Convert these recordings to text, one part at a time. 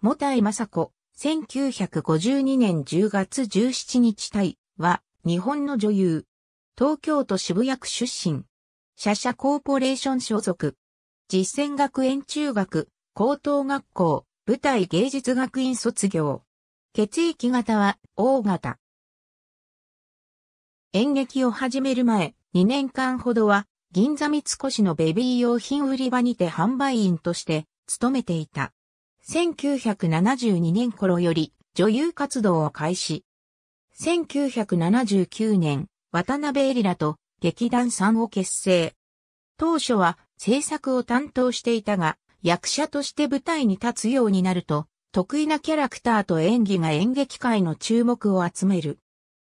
もたいまさこ、1952年10月17日対は、日本の女優。東京都渋谷区出身。社社コーポレーション所属。実践学園中学、高等学校、舞台芸術学院卒業。血液型は、O 型。演劇を始める前、2年間ほどは、銀座三越のベビー用品売り場にて販売員として、勤めていた。1972年頃より女優活動を開始。1979年、渡辺エリラと劇団さんを結成。当初は制作を担当していたが、役者として舞台に立つようになると、得意なキャラクターと演技が演劇界の注目を集める。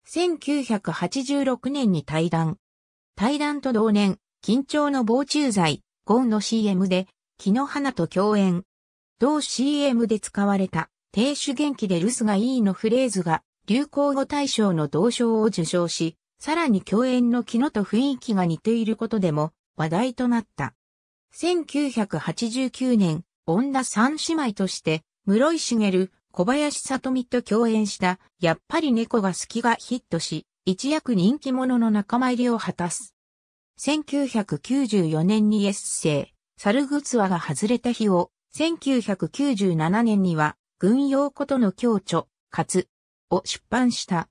1986年に対談。対談と同年、緊張の防虫剤、ゴンの CM で、木の花と共演。同 CM で使われた、亭主元気で留守がいいのフレーズが、流行語大賞の同賞を受賞し、さらに共演の昨日と雰囲気が似ていることでも話題となった。1989年、女三姉妹として、室井茂、小林里美と共演した、やっぱり猫が好きがヒットし、一躍人気者の仲間入りを果たす。1994年にエッセイ、サルグツアが外れた日を1997年には、軍用ことの共著、かつ、を出版した。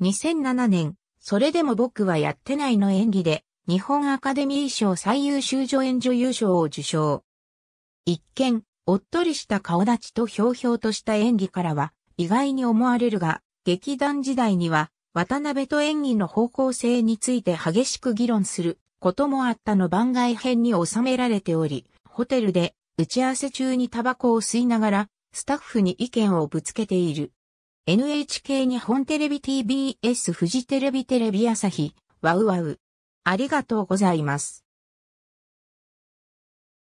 2007年、それでも僕はやってないの演技で、日本アカデミー賞最優秀助演女優賞を受賞。一見、おっとりした顔立ちとひょうひょうとした演技からは、意外に思われるが、劇団時代には、渡辺と演技の方向性について激しく議論することもあったの番外編に収められており、ホテルで打ち合わせ中にタバコを吸いながら、スタッフに意見をぶつけている。NHK 日本テレビ TBS フジテレビテレビ朝日、ワウワウ。ありがとうございます。